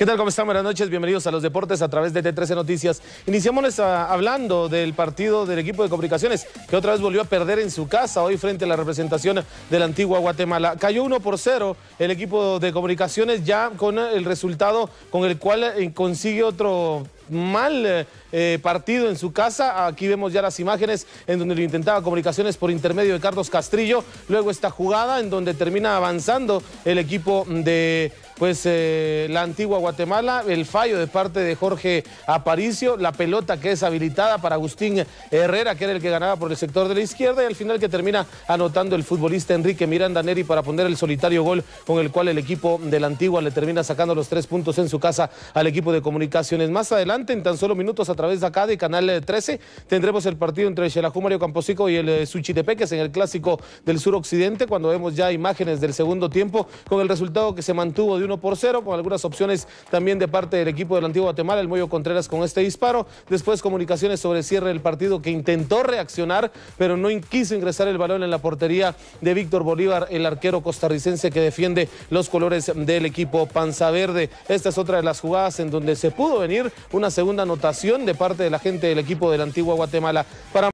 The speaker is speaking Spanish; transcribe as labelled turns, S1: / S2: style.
S1: ¿Qué tal? ¿Cómo están? Buenas noches. Bienvenidos a los deportes a través de T13 Noticias. Iniciamos hablando del partido del equipo de comunicaciones que otra vez volvió a perder en su casa hoy frente a la representación de la antigua Guatemala. Cayó 1 por 0 el equipo de comunicaciones ya con el resultado con el cual eh, consigue otro mal eh, partido en su casa. Aquí vemos ya las imágenes en donde lo intentaba comunicaciones por intermedio de Carlos Castrillo. Luego esta jugada en donde termina avanzando el equipo de pues eh, la antigua Guatemala, el fallo de parte de Jorge Aparicio, la pelota que es habilitada para Agustín Herrera, que era el que ganaba por el sector de la izquierda, y al final que termina anotando el futbolista Enrique Miranda Neri para poner el solitario gol con el cual el equipo de la antigua le termina sacando los tres puntos en su casa al equipo de comunicaciones. Más adelante, en tan solo minutos a través de acá de Canal 13, eh, tendremos el partido entre Xelajú Mario Camposico y el eh, Suchitepeques en el clásico del Occidente cuando vemos ya imágenes del segundo tiempo con el resultado que se mantuvo de un por cero, con algunas opciones también de parte del equipo del Antiguo Guatemala, el Moyo Contreras con este disparo. Después comunicaciones sobre cierre del partido que intentó reaccionar, pero no quiso ingresar el balón en la portería de Víctor Bolívar, el arquero costarricense que defiende los colores del equipo Panza Verde. Esta es otra de las jugadas en donde se pudo venir una segunda anotación de parte de la gente del equipo de la Antigua Guatemala. Para